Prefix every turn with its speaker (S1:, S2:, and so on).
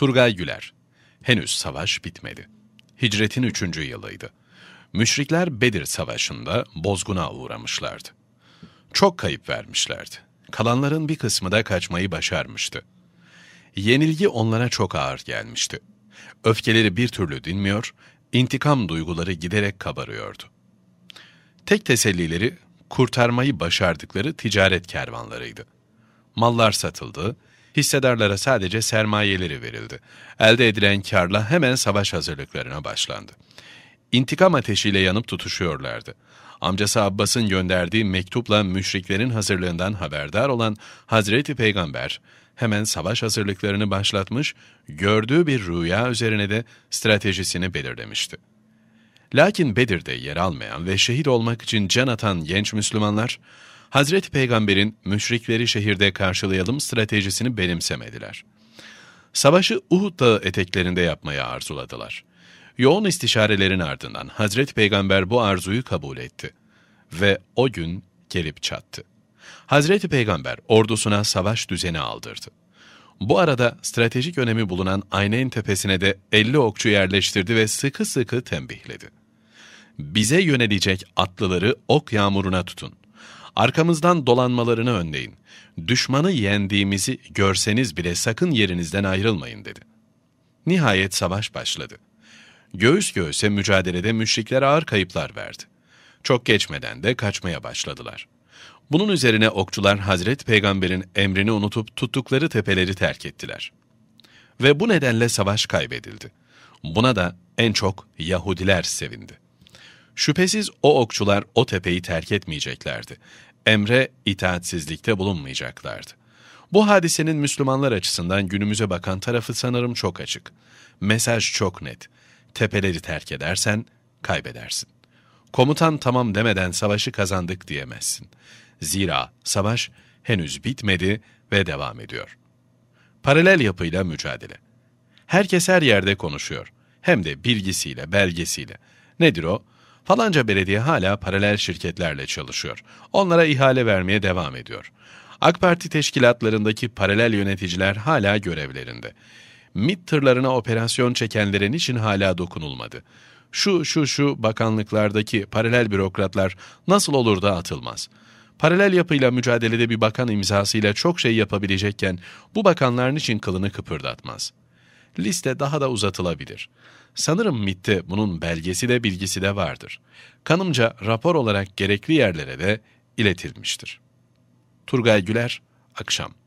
S1: Turgay Güler. Henüz savaş bitmedi. Hicretin üçüncü yılıydı. Müşrikler Bedir Savaşı'nda bozguna uğramışlardı. Çok kayıp vermişlerdi. Kalanların bir kısmı da kaçmayı başarmıştı. Yenilgi onlara çok ağır gelmişti. Öfkeleri bir türlü dinmiyor, intikam duyguları giderek kabarıyordu. Tek tesellileri kurtarmayı başardıkları ticaret kervanlarıydı. Mallar satıldı, hissedarlara sadece sermayeleri verildi. Elde edilen karla hemen savaş hazırlıklarına başlandı. İntikam ateşiyle yanıp tutuşuyorlardı. Amcası Abbas'ın gönderdiği mektupla müşriklerin hazırlığından haberdar olan Hazreti Peygamber, hemen savaş hazırlıklarını başlatmış, gördüğü bir rüya üzerine de stratejisini belirlemişti. Lakin Bedir'de yer almayan ve şehit olmak için can atan genç Müslümanlar, Hazreti Peygamber'in müşrikleri şehirde karşılayalım stratejisini benimsemediler. Savaşı Uhud Dağı eteklerinde yapmayı arzuladılar. Yoğun istişarelerin ardından Hazreti Peygamber bu arzuyu kabul etti ve o gün gelip çattı. Hazreti Peygamber ordusuna savaş düzeni aldırdı. Bu arada stratejik önemi bulunan Aynen tepesine de 50 okçu yerleştirdi ve sıkı sıkı tembihledi. Bize yönelecek atlıları ok yağmuruna tutun. Arkamızdan dolanmalarını önleyin. Düşmanı yendiğimizi görseniz bile sakın yerinizden ayrılmayın dedi. Nihayet savaş başladı. Göğüs göğüse mücadelede müşrikler ağır kayıplar verdi. Çok geçmeden de kaçmaya başladılar. Bunun üzerine okçular Hazret Peygamber'in emrini unutup tuttukları tepeleri terk ettiler. Ve bu nedenle savaş kaybedildi. Buna da en çok Yahudiler sevindi. Şüphesiz o okçular o tepeyi terk etmeyeceklerdi. Emre itaatsizlikte bulunmayacaklardı. Bu hadisenin Müslümanlar açısından günümüze bakan tarafı sanırım çok açık. Mesaj çok net. Tepeleri terk edersen kaybedersin. Komutan tamam demeden savaşı kazandık diyemezsin. Zira savaş henüz bitmedi ve devam ediyor. Paralel yapıyla mücadele. Herkes her yerde konuşuyor. Hem de bilgisiyle, belgesiyle. Nedir o? Falanca belediye hala paralel şirketlerle çalışıyor. Onlara ihale vermeye devam ediyor. AK Parti teşkilatlarındaki paralel yöneticiler hala görevlerinde. MİT tırlarına operasyon çekenlerin için hala dokunulmadı. Şu şu şu bakanlıklardaki paralel bürokratlar nasıl olur da atılmaz. Paralel yapıyla mücadelede bir bakan imzasıyla çok şey yapabilecekken bu bakanların için kılını kıpırdatmaz.'' Liste daha da uzatılabilir. Sanırım MIT'te bunun belgesi de bilgisi de vardır. Kanımca rapor olarak gerekli yerlere de iletilmiştir. Turgay Güler, Akşam